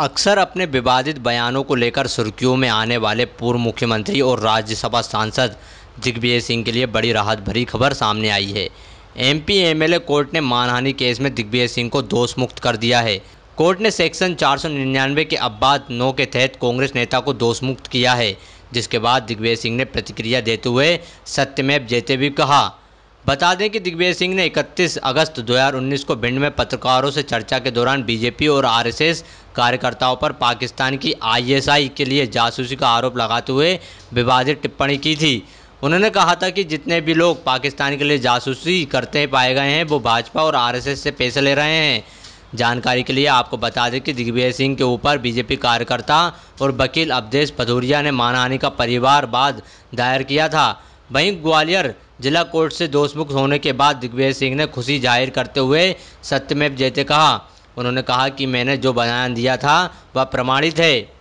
अक्सर अपने विवादित बयानों को लेकर सुर्खियों में आने वाले पूर्व मुख्यमंत्री और राज्यसभा सांसद दिग्विजय सिंह के लिए बड़ी राहत भरी खबर सामने आई है एमपी एमएलए कोर्ट ने मानहानि केस में दिग्विजय सिंह को दोष मुक्त कर दिया है कोर्ट ने सेक्शन निन्यानवे के अब्बाद नौ के तहत कांग्रेस नेता को दोष मुक्त किया है जिसके बाद दिग्विजय सिंह ने प्रतिक्रिया देते हुए सत्यमेव जयते भी कहा बता दें कि दिग्विजय सिंह ने 31 अगस्त 2019 को भिंड में पत्रकारों से चर्चा के दौरान बीजेपी और आरएसएस कार्यकर्ताओं पर पाकिस्तान की आईएसआई के लिए जासूसी का आरोप लगाते हुए विवादित टिप्पणी की थी उन्होंने कहा था कि जितने भी लोग पाकिस्तान के लिए जासूसी करते पाए गए हैं वो भाजपा और आरएसएस से पैसे ले रहे हैं जानकारी के लिए आपको बता दें कि दिग्विजय सिंह के ऊपर बीजेपी कार्यकर्ता और वकील अवधेश भदौरिया ने मानहानी का परिवार बाद दायर किया था वहीं ग्वालियर जिला कोर्ट से दोषमुक्त होने के बाद दिग्विजय सिंह ने खुशी जाहिर करते हुए सत्यमेव जयते कहा उन्होंने कहा कि मैंने जो बयान दिया था वह प्रमाणित है